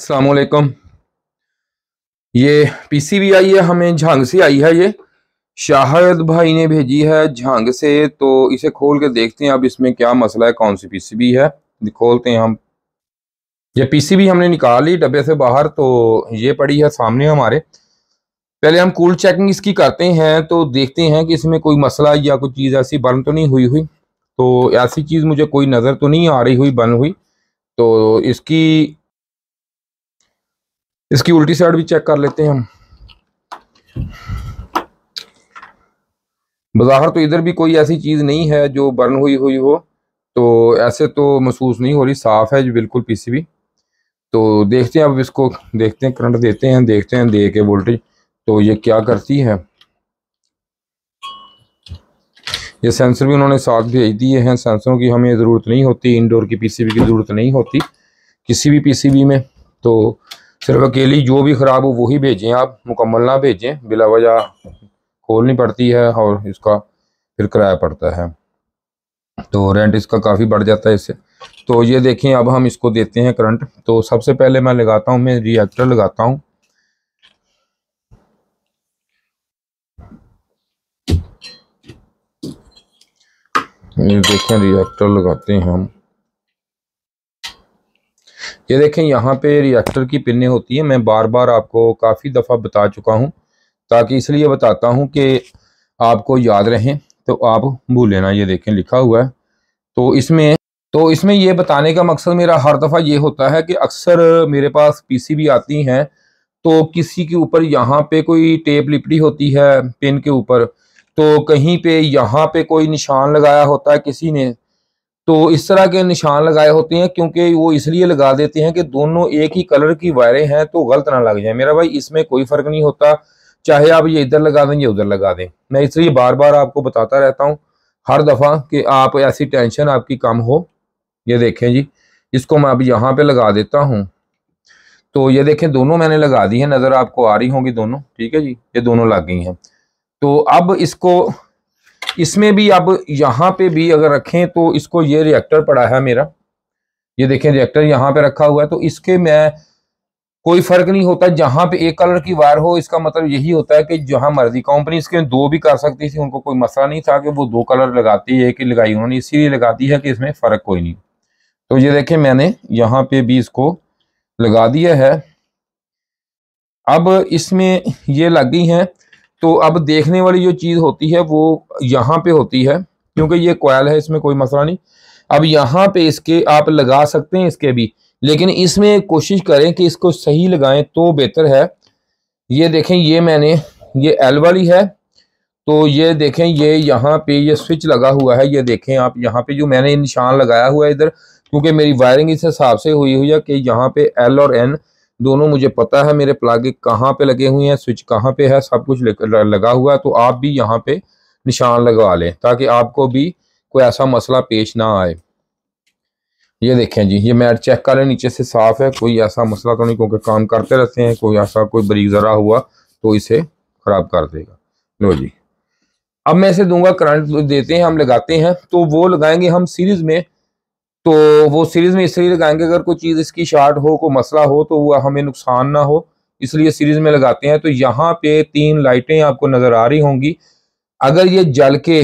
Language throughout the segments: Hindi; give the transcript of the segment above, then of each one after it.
अलकुम ये पी सी भी आई है हमें झांग से आई है ये शाहद भाई ने भेजी है झांग से तो इसे खोल के देखते हैं अब इसमें क्या मसला है कौन सी पीसीबी है खोलते हैं हम ये पीसीबी हमने निकाल ली डब्बे से बाहर तो ये पड़ी है सामने हमारे पहले हम कूल चेकिंग इसकी करते हैं तो देखते हैं कि इसमें कोई मसला या कोई चीज़ ऐसी बर्न तो नहीं हुई हुई तो ऐसी चीज़ मुझे कोई नज़र तो नहीं आ रही हुई बर्न हुई तो इसकी इसकी उल्टी साइड भी चेक कर लेते हैं हम बाहर तो इधर भी कोई ऐसी चीज़ नहीं है जो बर्न हुई हुई हो तो ऐसे तो महसूस नहीं हो रही साफ़ है जो बिल्कुल पीसीबी तो देखते हैं अब इसको देखते हैं करंट देते हैं देखते हैं दे के वोल्टेज तो ये क्या करती है ये सेंसर भी उन्होंने साथ भेज दिए हैं सेंसरों की हमें ज़रूरत नहीं होती इंडोर की पीसीबी की ज़रूरत नहीं होती किसी भी पीसीबी में तो सिर्फ अकेली जो भी ख़राब हो वही भेजें आप मुकम्मल ना भेजें बिला वजह खोलनी पड़ती है और इसका फिर किराया पड़ता है तो रेंट इसका काफ़ी बढ़ जाता है इससे तो ये देखें अब हम इसको देते हैं करंट तो सबसे पहले मैं लगाता हूँ मैं रिएक्टर लगाता हूँ ये देखें रिएक्टर लगाते हैं हम ये देखें यहाँ पे रिएक्टर की पिनें होती हैं मैं बार बार आपको काफ़ी दफ़ा बता चुका हूँ ताकि इसलिए बताता हूँ कि आपको याद रहें तो आप भूलें ना ये देखें लिखा हुआ है तो इसमें तो इसमें ये बताने का मकसद मेरा हर दफ़ा ये होता है कि अक्सर मेरे पास पीसीबी आती हैं तो किसी के ऊपर यहाँ पे कोई टेप लिपटी होती है पिन के ऊपर तो कहीं पे यहाँ पे कोई निशान लगाया होता है किसी ने तो इस तरह के निशान लगाए होते हैं क्योंकि वो इसलिए लगा देते हैं कि दोनों एक ही कलर की वायरें हैं तो गलत ना लग जाए मेरा भाई इसमें कोई फ़र्क नहीं होता चाहे आप ये इधर लगा दें या उधर लगा दें मैं इसलिए बार बार आपको बताता रहता हूँ हर दफ़ा कि आप ऐसी टेंशन आपकी कम हो ये देखें जी इसको मैं अब यहाँ पे लगा देता हूँ तो ये देखें दोनों मैंने लगा दी है नज़र आपको आ रही होंगी दोनों ठीक है जी ये दोनों लग गई हैं तो अब इसको इसमें भी अब यहाँ पे भी अगर रखें तो इसको ये रिएक्टर पड़ा है मेरा ये देखें रिएक्टर यहाँ पे रखा हुआ है तो इसके मैं कोई फर्क नहीं होता जहां पे एक कलर की वायर हो इसका मतलब यही होता है कि जहां मर्जी कंपनी इसके दो भी कर सकती थी उनको कोई मसला नहीं था कि वो दो कलर लगाती है कि लगाई उन्होंने इसीलिए लगाती है कि इसमें फर्क कोई नहीं तो ये देखें मैंने यहाँ पे भी इसको लगा दिया है अब इसमें ये लग गई हैं तो अब देखने वाली जो चीज़ होती है वो यहाँ पे होती है क्योंकि ये कोयल है इसमें कोई मसला नहीं अब यहाँ पे इसके आप लगा सकते हैं इसके भी लेकिन इसमें कोशिश करें कि इसको सही लगाएं तो बेहतर है ये देखें ये मैंने ये एल वाली है तो ये देखें ये यहाँ पे ये स्विच लगा हुआ है ये देखें आप यहाँ पे जो मैंने निशान लगाया हुआ है इधर क्योंकि मेरी वायरिंग इस हिसाब से हुई हुई है कि यहाँ पे एल और एन दोनों मुझे पता है मेरे प्लागे कहाँ पे लगे हुए हैं स्विच कहाँ पे है सब कुछ लगा हुआ है तो आप भी यहाँ पे निशान लगवा लें ताकि आपको भी कोई ऐसा मसला पेश ना आए ये देखें जी ये मैट चेक करें नीचे से साफ़ है कोई ऐसा मसला तो नहीं क्योंकि काम करते रहते हैं कोई ऐसा कोई बरीक ज़रा हुआ तो इसे ख़राब कर देगा लो जी अब मैं इसे दूंगा करंट देते हैं हम लगाते हैं तो वो लगाएंगे हम सीरीज़ में तो वो सीरीज़ में इसलिए लगाएंगे अगर कोई चीज़ इसकी शार्ट हो कोई मसला हो तो वह हमें नुकसान ना हो इसलिए सीरीज़ में लगाते हैं तो यहाँ पे तीन लाइटें आपको नज़र आ रही होंगी अगर ये जल के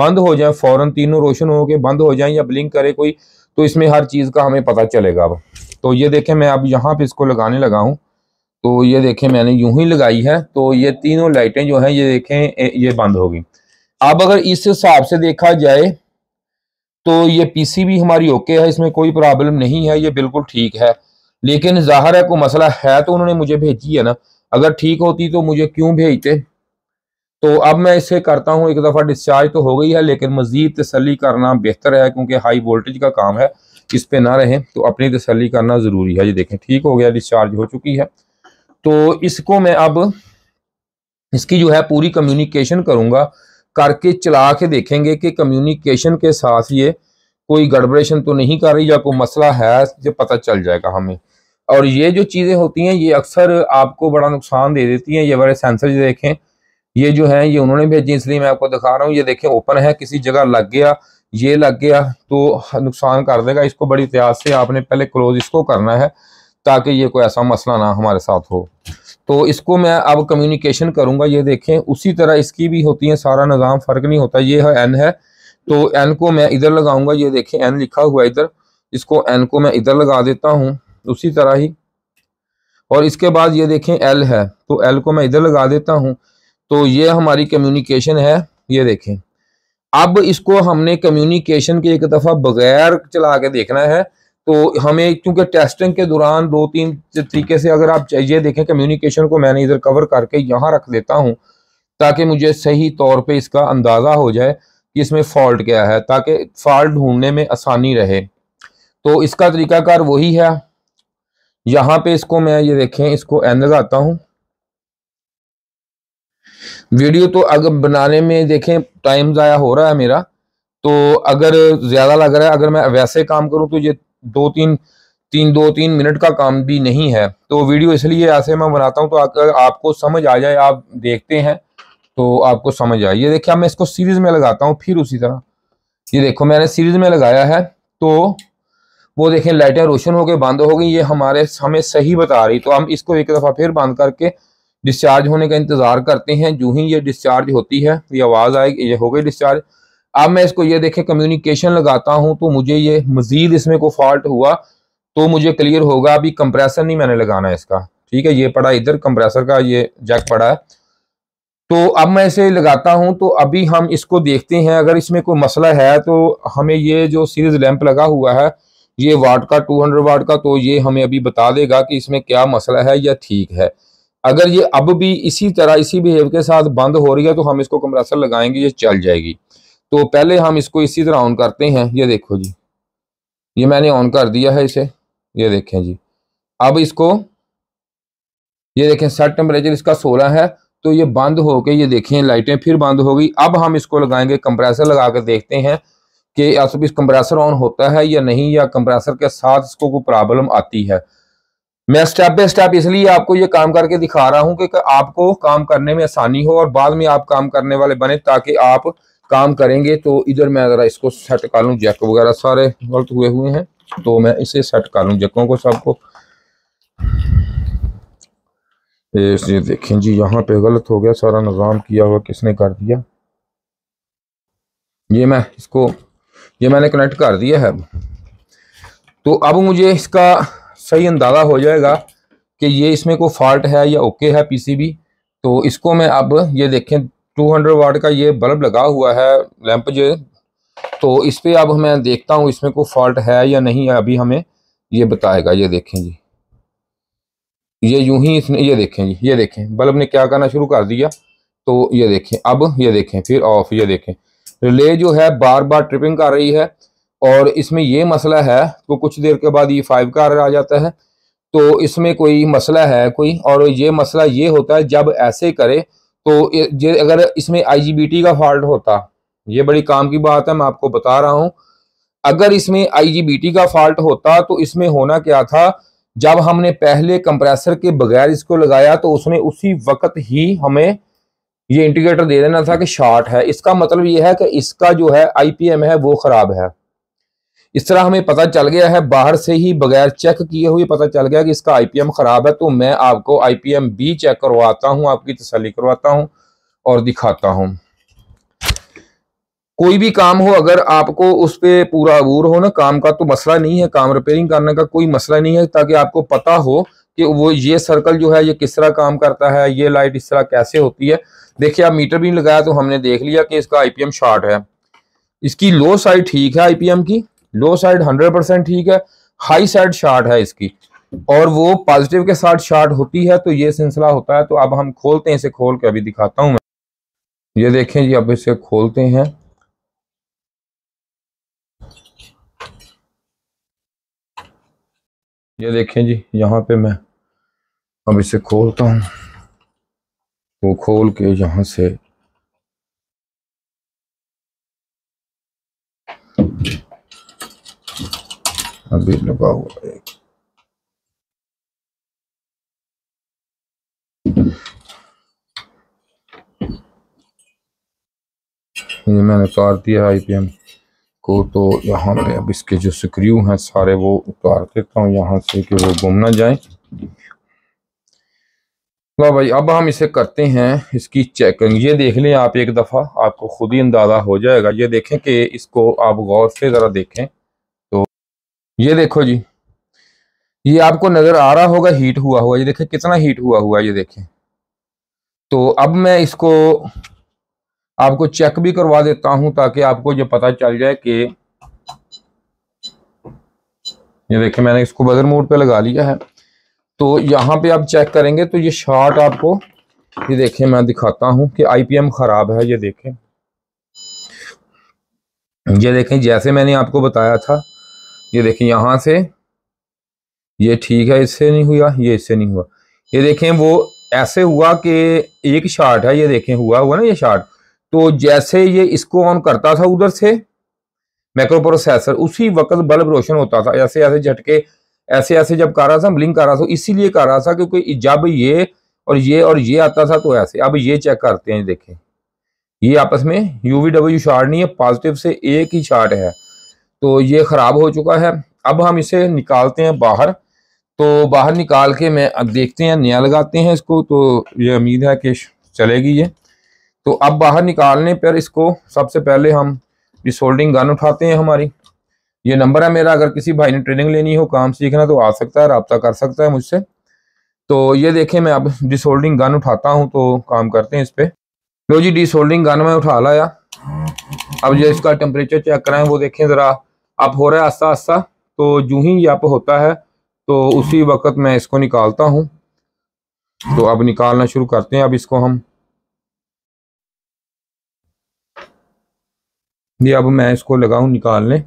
बंद हो जाए फ़ौरन तीनों रोशन हो के बंद हो जाए या ब्लिंक करे कोई तो इसमें हर चीज़ का हमें पता चलेगा अब तो ये देखें मैं अब यहाँ पे इसको लगाने लगा हूँ तो ये देखें मैंने यूं ही लगाई है तो ये तीनों लाइटें जो है ये देखें ये बंद होगी अब अगर इस हिसाब से देखा जाए तो ये पीसीबी हमारी ओके है इसमें कोई प्रॉब्लम नहीं है ये बिल्कुल ठीक है लेकिन जाहिर है कोई मसला है तो उन्होंने मुझे भेजी है ना अगर ठीक होती तो मुझे क्यों भेजते तो अब मैं इसे करता हूँ एक दफ़ा डिस्चार्ज तो हो गई है लेकिन मज़ीद तसली करना बेहतर है क्योंकि हाई वोल्टेज का काम है इस पर ना रहें तो अपनी तसली करना ज़रूरी है ये देखें ठीक हो गया डिस्चार्ज हो चुकी है तो इसको मैं अब इसकी जो है पूरी कम्युनिकेशन करूँगा करके चला के देखेंगे कि कम्युनिकेशन के साथ ये कोई गड़बड़ेशन तो नहीं कर रही या कोई मसला है जो पता चल जाएगा हमें और ये जो चीज़ें होती हैं ये अक्सर आपको बड़ा नुकसान दे देती हैं ये वाले सेंसर देखें ये जो है ये उन्होंने भेजी इसलिए मैं आपको दिखा रहा हूँ ये देखें ओपन है किसी जगह लग गया ये लग गया तो नुकसान कर देगा इसको बड़ी एहतियात से आपने पहले क्लोज इसको करना है ताकि ये कोई ऐसा मसला ना हमारे साथ हो तो इसको मैं अब कम्युनिकेशन करूँगा ये देखें उसी तरह इसकी भी होती है सारा निज़ाम फ़र्क नहीं होता ये है एन है तो एन को मैं इधर लगाऊंगा ये देखें एन लिखा हुआ इधर इसको एन को मैं इधर लगा देता हूँ उसी तरह ही और इसके बाद ये देखें एल है तो एल को मैं इधर लगा देता हूँ तो ये हमारी कम्युनिकेशन है ये देखें अब इसको हमने कम्युनिकेशन के एक दफ़ा बगैर चला के देखना है तो हमें क्योंकि टेस्टिंग के दौरान दो तीन तरीके से अगर आप ये देखें कम्युनिकेशन को मैंने इधर कवर करके यहाँ रख देता हूँ ताकि मुझे सही तौर पे इसका अंदाज़ा हो जाए कि इसमें फॉल्ट क्या है ताकि फॉल्ट ढूंढने में आसानी रहे तो इसका तरीकाकार वही है यहाँ पे इसको मैं ये देखें इसको एन लगाता हूँ वीडियो तो अगर बनाने में देखें टाइम ज़ाया हो रहा है मेरा तो अगर ज़्यादा लग रहा है अगर मैं वैसे काम करूँ तो ये दो तीन तीन दो तीन मिनट का काम भी नहीं है तो वीडियो इसलिए ऐसे मैं बनाता हूँ तो अगर आपको समझ आ जाए आप देखते हैं तो आपको समझ आए ये देखिए मैं इसको सीरीज में लगाता हूँ फिर उसी तरह ये देखो मैंने सीरीज में लगाया है तो वो देखें लाइटें रोशन गए बंद हो गई ये हमारे हमें सही बता रही तो हम इसको एक दफ़ा फिर बंद करके डिस्चार्ज होने का इंतज़ार करते हैं जो ही ये डिस्चार्ज होती है ये आवाज़ आएगी ये हो गई डिस्चार्ज अब मैं इसको ये देखे कम्युनिकेशन लगाता हूँ तो मुझे ये मजीद इसमें को फॉल्ट हुआ तो मुझे क्लियर होगा अभी कंप्रेसर नहीं मैंने लगाना है इसका ठीक है ये पड़ा इधर कंप्रेसर का ये जैक पड़ा है तो अब मैं इसे लगाता हूँ तो अभी हम इसको देखते हैं अगर इसमें कोई मसला है तो हमें ये जो सीरीज लैंप लगा हुआ है ये वाट का 200 वाट का तो ये हमें अभी बता देगा कि इसमें क्या मसला है या ठीक है अगर ये अब भी इसी तरह इसी बिहेव के साथ बंद हो रही है तो हम इसको कंप्रेसर लगाएंगे ये चल जाएगी तो पहले हम इसको इसी तरह ऑन करते हैं ये देखो जी ये मैंने ऑन कर दिया है इसे ये देखें जी अब इसको ये देखें सेट टेम्परेचर इसका सोलह है तो ये बंद होके ये देखें लाइटें फिर बंद हो गई अब हम इसको लगाएंगे कंप्रेसर लगा कर देखते हैं कि अब तो इस कंप्रेसर ऑन होता है या नहीं या कंप्रेसर के साथ इसको कोई प्रॉब्लम आती है मैं स्टेप बाय स्टेप इसलिए आपको ये काम करके दिखा रहा हूं कि आपको काम करने में आसानी हो और बाद में आप काम करने वाले बने ताकि आप काम करेंगे तो इधर मैं ज़रा इसको सेट कर लूँ जैक वगैरह सारे गलत हुए हुए हैं तो मैं इसे सेट कर लूँ जैकों को सबको ये देखें जी यहाँ पे गलत हो गया सारा निज़ाम किया हुआ किसने कर दिया ये मैं इसको ये मैंने कनेक्ट कर दिया है तो अब मुझे इसका सही अंदाज़ा हो जाएगा कि ये इसमें कोई फॉल्ट है या ओके है पीसीबी तो इसको मैं अब ये देखें 200 वाट का ये बल्ब लगा हुआ है लैंप जो तो इस पर अब मैं देखता हूँ इसमें कोई फॉल्ट है या नहीं है अभी हमें ये बताएगा ये देखें जी ये यूं ही इसने ये देखें जी ये देखें बल्ब ने क्या करना शुरू कर दिया तो ये देखें अब ये देखें फिर ऑफ ये देखें रिले जो है बार बार ट्रिपिंग कर रही है और इसमें ये मसला है तो कुछ देर के बाद ये फाइव का आ जाता है तो इसमें कोई मसला है कोई और ये मसला ये होता है जब ऐसे करे तो ये अगर इसमें आईजीबीटी का फॉल्ट होता ये बड़ी काम की बात है मैं आपको बता रहा हूं अगर इसमें आईजीबीटी का फॉल्ट होता तो इसमें होना क्या था जब हमने पहले कंप्रेसर के बगैर इसको लगाया तो उसने उसी वक्त ही हमें ये इंडिकेटर दे देना था कि शॉर्ट है इसका मतलब यह है कि इसका जो है आईपीएम है वो खराब है इस तरह हमें पता चल गया है बाहर से ही बगैर चेक किए हुए पता चल गया कि इसका आईपीएम ख़राब है तो मैं आपको आईपीएम बी चेक करवाता हूँ आपकी तसली करवाता हूँ और दिखाता हूँ कोई भी काम हो अगर आपको उस पर पूरा अबूर हो ना काम का तो मसला नहीं है काम रिपेयरिंग करने का कोई मसला नहीं है ताकि आपको पता हो कि वो ये सर्कल जो है ये किस तरह काम करता है ये लाइट इस तरह कैसे होती है देखिए आप मीटर भी लगाया तो हमने देख लिया कि इसका आईपीएम शॉर्ट है इसकी लो साइड ठीक है आईपीएम की लो साइड हंड्रेड परसेंट ठीक है हाई साइड शार्ट है इसकी और वो पॉजिटिव के साथ शार्ट होती है तो ये सिलसिला होता है तो अब हम खोलते हैं इसे खोल के अभी दिखाता हूं मैं ये देखें जी अब इसे खोलते हैं ये देखें जी यहां पे मैं अब इसे खोलता हूं वो खोल के यहां से अभी लगा हुआ है ये मैंने उतार दिया आई को तो यहाँ पे अब इसके जो स्क्रू हैं सारे वो उतार देता हूँ यहाँ से कि वो घूम ना जाए वाह भाई अब हम इसे करते हैं इसकी चेकिंग ये देख लें आप एक दफ़ा आपको खुद ही अंदाज़ा हो जाएगा ये देखें कि इसको आप गौर से ज़रा देखें ये देखो जी ये आपको नजर आ रहा होगा हीट हुआ हुआ ये देखें कितना हीट हुआ हुआ ये देखें तो अब मैं इसको आपको चेक भी करवा देता हूं ताकि आपको ये पता चल जाए कि ये देखें मैंने इसको बदर मोड पे लगा लिया है तो यहां पे आप चेक करेंगे तो ये शॉर्ट आपको ये देखें मैं दिखाता हूं कि आईपीएम खराब है ये देखें ये देखें जैसे मैंने आपको बताया था ये देखिए यहाँ से ये ठीक है इससे नहीं हुआ ये इससे नहीं हुआ ये देखें वो ऐसे हुआ कि एक शार्ट है ये देखें हुआ हुआ ना ये शार्ट तो जैसे ये इसको ऑन करता था उधर से मैक्रो प्रोसेसर उसी वक्त बल्ब रोशन होता था ऐसे ऐसे झटके ऐसे ऐसे जब कर रहा था ब्लिंक कर रहा था इसीलिए कर रहा था क्योंकि जब ये और ये और ये आता था तो ऐसे अब ये चेक करते हैं देखें ये आपस में यू वी डब्ल्यू शार्ट नहीं है पॉजिटिव से एक ही शार्ट है तो ये ख़राब हो चुका है अब हम इसे निकालते हैं बाहर तो बाहर निकाल के मैं अब देखते हैं नया लगाते हैं इसको तो ये उम्मीद है कि चलेगी ये तो अब बाहर निकालने पर इसको सबसे पहले हम इस होल्डिंग गन उठाते हैं हमारी ये नंबर है मेरा अगर किसी भाई ने ट्रेनिंग लेनी हो काम सीखना तो आ सकता है रबता कर सकता है मुझसे तो ये देखें मैं अब डिस होल्डिंग गन उठाता हूँ तो काम करते हैं इस पर लो जी डिस होल्डिंग गन में उठा लाया अब जो इसका टेम्परेचर चेक कराएं वो देखें ज़रा अप हो रहा है आस्ता आस्ता तो जू ही ये अप होता है तो उसी वक्त मैं इसको निकालता हूँ तो अब निकालना शुरू करते हैं अब इसको हम ये अब मैं इसको लगाऊ निकालने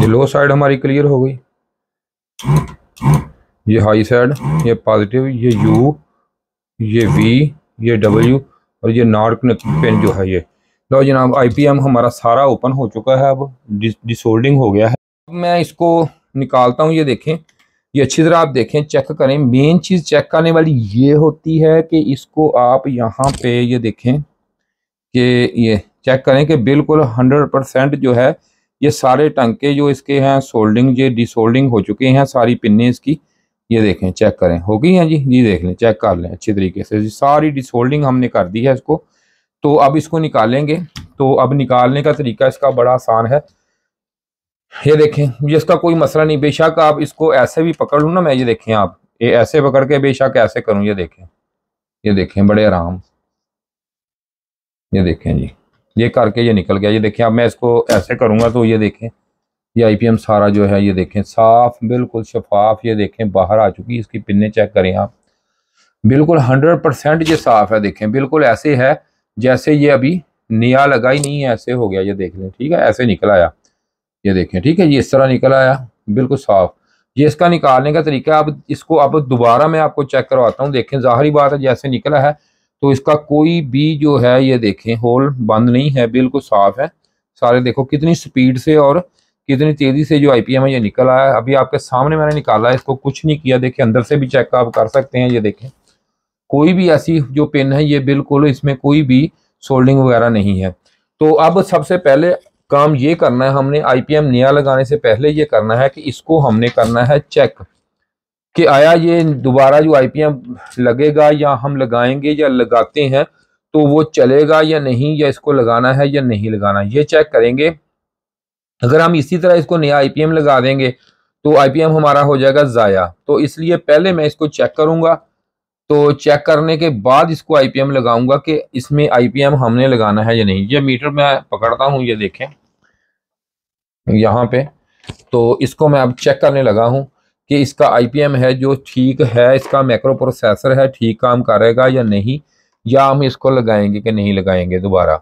ये लो साइड हमारी क्लियर हो गई ये हाई साइड ये पॉजिटिव ये यू ये वी ये डब्ल्यू और ये नॉट पेन जो है ये लो जनाब आईपीएम हमारा सारा ओपन हो चुका है अब डिसोल्डिंग हो गया है अब मैं इसको निकालता हूँ ये देखें ये अच्छी तरह आप देखें चेक करें मेन चीज़ चेक करने वाली ये होती है कि इसको आप यहाँ पे ये देखें कि ये चेक करें कि बिल्कुल हंड्रेड परसेंट जो है ये सारे टंके जो इसके हैं सोल्डिंग ये डिसोल्डिंग हो चुके हैं सारी पिन्ने इसकी ये देखें चेक करें हो गई हैं जी जी देख लें चेक कर लें अच्छे तरीके से जी सारी डिसोल्डिंग हमने कर दी है इसको तो अब इसको निकालेंगे तो अब निकालने का तरीका इसका बड़ा आसान है ये देखें इसका कोई मसला नहीं बेशक आप इसको ऐसे भी पकड़ लूँ ना मैं ये देखें आप ये ऐसे पकड़ के बेशक ऐसे करूँ ये देखें ये देखें बड़े आराम ये देखें जी ये करके ये निकल गया ये देखें अब मैं इसको ऐसे करूँगा तो ये देखें ये आई सारा जो है ये देखें साफ बिल्कुल शफाफ ये देखें बाहर आ चुकी इसकी पिन्ने चेक करें आप बिल्कुल हंड्रेड परसेंट ये साफ है देखें बिल्कुल ऐसे है जैसे ये अभी निया लगा ही नहीं है ऐसे हो गया ये देख लें ठीक है ऐसे निकल आया ये देखें ठीक है ये इस तरह निकल आया बिल्कुल साफ ये इसका निकालने का तरीका अब इसको अब दोबारा मैं आपको चेक करवाता हूँ देखें ज़ाहरी बात है जैसे निकला है तो इसका कोई भी जो है ये देखें होल बंद नहीं है बिल्कुल साफ है सारे देखो कितनी स्पीड से और कितनी तेज़ी से जो आईपीएम है ये निकल आया अभी आपके सामने मैंने निकाला है इसको कुछ नहीं किया देखिए अंदर से भी चेक आप कर सकते हैं ये देखें कोई भी ऐसी जो पिन है ये बिल्कुल इसमें कोई भी सोल्डिंग वगैरह नहीं है तो अब सबसे पहले काम ये करना है हमने आईपीएम नया लगाने से पहले ये करना है कि इसको हमने करना है चेक कि आया ये दोबारा जो आई लगेगा या हम लगाएंगे या लगाते हैं तो वो चलेगा या नहीं या इसको लगाना है या नहीं लगाना ये चेक करेंगे अगर हम इसी तरह इसको नया आई लगा देंगे तो आई हमारा हो जाएगा ज़ाया तो इसलिए पहले मैं इसको चेक करूंगा तो चेक करने के बाद इसको आईपीएम लगाऊंगा कि इसमें आई हमने लगाना है या नहीं ये मीटर मैं पकड़ता हूं ये देखें यहाँ पे तो इसको मैं अब चेक करने लगा हूं कि इसका आई है जो ठीक है इसका मैक्रो प्रोसेसर है ठीक काम करेगा या नहीं या हम इसको लगाएंगे कि नहीं लगाएंगे दोबारा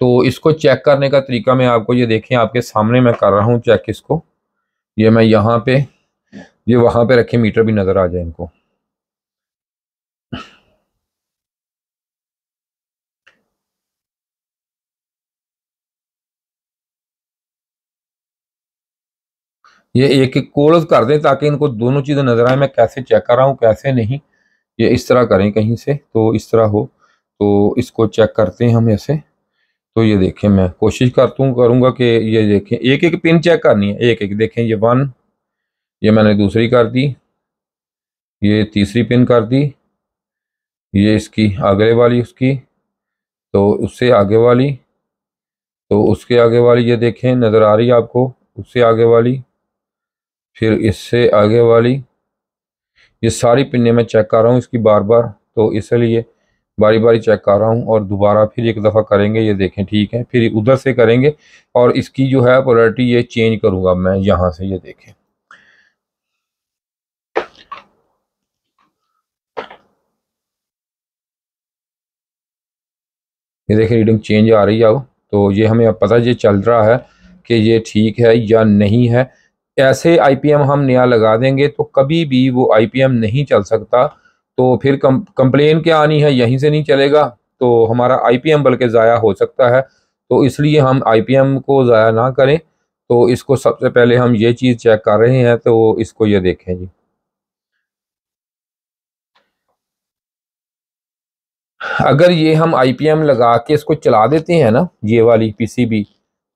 तो इसको चेक करने का तरीका मैं आपको ये देखें आपके सामने मैं कर रहा हूँ चेक इसको ये मैं यहाँ पे ये वहाँ पे रखे मीटर भी नज़र आ जाए इनको ये एक एक कोल्स कर दें ताकि इनको दोनों चीज़ें नज़र आए मैं कैसे चेक कर रहा हूँ कैसे नहीं ये इस तरह करें कहीं से तो इस तरह हो तो इसको चेक करते हैं हम ऐसे तो ये देखें मैं कोशिश करता हूँ करूँगा कि ये देखें एक एक पिन चेक करनी है एक एक देखें ये वन ये मैंने दूसरी कर दी ये तीसरी पिन कर दी ये इसकी आगे वाली उसकी तो उससे आगे वाली तो उसके आगे वाली ये देखें नज़र आ रही है आपको उससे आगे वाली फिर इससे आगे वाली ये सारी पिन्ने मैं चेक कर रहा हूँ इसकी बार बार तो इसलिए बारी बारी चेक कर रहा हूँ और दोबारा फिर एक दफ़ा करेंगे ये देखें ठीक है फिर उधर से करेंगे और इसकी जो है पोलरिटी ये चेंज करूँगा मैं यहाँ से ये देखें ये देखें रीडिंग चेंज आ रही है अब तो ये हमें अब पता ये चल रहा है कि ये ठीक है या नहीं है ऐसे आईपीएम हम नया लगा देंगे तो कभी भी वो आईपीएम नहीं चल सकता तो फिर कम कंप्लेन क्या आनी है यहीं से नहीं चलेगा तो हमारा आईपीएम बल्कि ज़ाया हो सकता है तो इसलिए हम आईपीएम को ज़ाया ना करें तो इसको सबसे पहले हम ये चीज़ चेक कर रहे हैं तो इसको ये देखें जी अगर ये हम आईपीएम लगा के इसको चला देते हैं ना ये वाली पीसीबी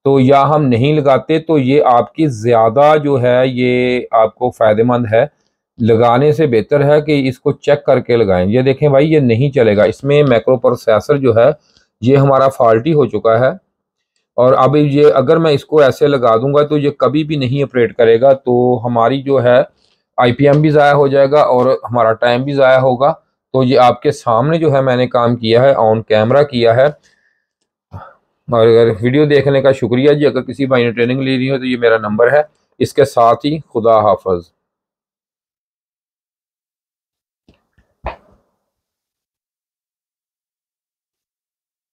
तो या हम नहीं लगाते तो ये आपकी ज़्यादा जो है ये आपको फ़ायदेमंद है लगाने से बेहतर है कि इसको चेक करके लगाएं ये देखें भाई ये नहीं चलेगा इसमें मैक्रो प्रोसेसर जो है ये हमारा फॉल्टी हो चुका है और अब ये अगर मैं इसको ऐसे लगा दूंगा तो ये कभी भी नहीं ऑपरेट करेगा तो हमारी जो है आईपीएम भी ज़ाया हो जाएगा और हमारा टाइम भी ज़ाया होगा तो ये आपके सामने जो है मैंने काम किया है ऑन कैमरा किया है और अगर वीडियो देखने का शुक्रिया जी अगर किसी भाई ने ट्रेनिंग ले रही हो तो ये मेरा नंबर है इसके साथ ही खुदा हाफज